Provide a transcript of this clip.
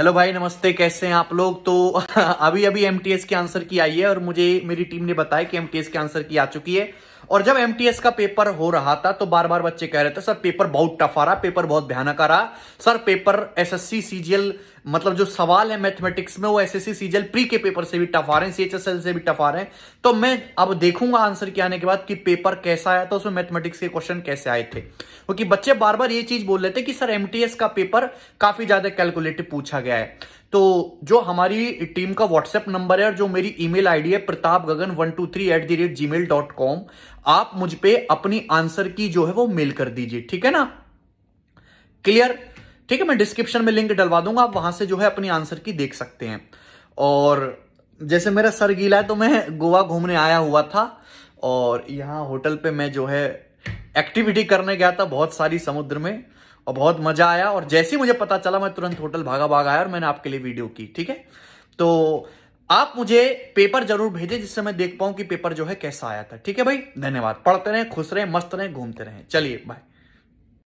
hello भाई नमस्ते कैसे हैं आप लोग तो अभी अभी एमटीएस के आंसर की आई है और मुझे मेरी टीम ने बताया कि एमटीएस के आंसर की आ चुकी है और जब एमटीएस का पेपर हो रहा था तो बार बार बच्चे कह रहे थे सर पेपर बहुत टफ आ रहा पेपर बहुत भयानक आ रहा सर पेपर एसएससी सीजीएल मतलब जो सवाल है मैथमेटिक्स में वो एस सीजीएल प्री के पेपर से भी टफ आ रहे हैं सी से भी टफ आ रहे हैं तो मैं अब देखूंगा आंसर के आने के बाद कि पेपर कैसा आया था उसमें मैथमेटिक्स के क्वेश्चन कैसे आए थे क्योंकि बच्चे बार बार ये चीज बोल रहे थे कि सर एमटीएस का पेपर काफी ज्यादा कैलकुलेटिव पूछा गया है तो जो हमारी टीम का व्हाट्सएप नंबर है और जो मेरी ईमेल आईडी है Pratap Gagan one two three at the rate Gmail dot com आप मुझ पर अपनी आंसर की जो है वो मेल कर दीजिए ठीक है ना क्लियर ठीक है मैं डिस्क्रिप्शन में लिंक डलवा दूंगा आप वहां से जो है अपनी आंसर की देख सकते हैं और जैसे मेरा सर गीला है तो मैं गोवा घूमने आया हुआ था और यहाँ होटल पे मैं जो है एक्टिविटी करने गया था बहुत सारी समुद्र में और बहुत मजा आया और जैसे ही मुझे पता चला मैं तुरंत होटल भागा भागा आया और मैंने आपके लिए वीडियो की ठीक है तो आप मुझे पेपर जरूर भेजें जिससे मैं देख पाऊं कि पेपर जो है कैसा आया था ठीक है भाई धन्यवाद पढ़ते रहें खुश रहें मस्त रहें घूमते रहें चलिए बाय